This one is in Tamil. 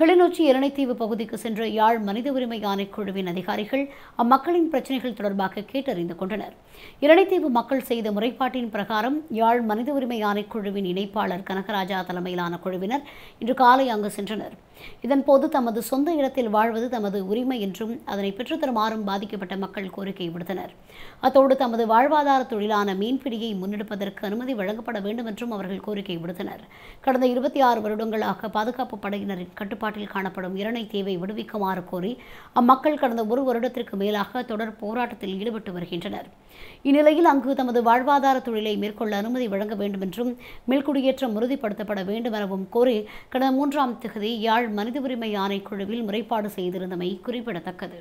கிளிநொச்சி இரணைத்தீவு பகுதிக்கு சென்ற யாழ் மனித உரிமை ஆணைக்குழுவின் அதிகாரிகள் அம்மக்களின் பிரச்சினைகள் தொடர்பாக கேட்டறிந்து கொண்டனர் இரணைத்தீவு மக்கள் செய்த முறைப்பாட்டின் பிரகாரம் யாழ் மனித உரிமை ஆணைக்குழுவின் இணைப்பாளர் கனகராஜா தலைமையிலான குழுவினர் இன்று காலை அங்கு சென்றனர் இதன்போது தமது சொந்த இடத்தில் வாழ்வது தமது உரிமை என்றும் அதனை பெற்றுத்தருமாறும் பாதிக்கப்பட்ட மக்கள் கோரிக்கை விடுத்தனர் அத்தோடு தமது வாழ்வாதார தொழிலான மீன்பிடியை முன்னெடுப்பதற்கு அனுமதி வழங்கப்பட வேண்டும் என்றும் அவர்கள் கோரிக்கை விடுத்தனர் கடந்த இருபத்தி ஆறு வருடங்களாக பாதுகாப்பு படையினரின் கட்டுப்பாடு கட்டுப்பாட்டில் காணப்படும் இரணை தீவை விடுவிக்குமாறு கோரி அம்மக்கள் கடந்த ஒரு வருடத்திற்கு மேலாக தொடர் போராட்டத்தில் ஈடுபட்டு வருகின்றனர் இந்நிலையில் அங்கு தமது வாழ்வாதார தொழிலை மேற்கொள்ள அனுமதி வழங்க வேண்டும் என்றும் மேல்குடியேற்றம் உறுதிப்படுத்தப்பட வேண்டும் எனவும் கோரி கடந்த மூன்றாம் தகுதி யாழ் மனித உரிமை ஆணைக்குழுவில் முறைப்பாடு செய்திருந்தமை குறிப்பிடத்தக்கது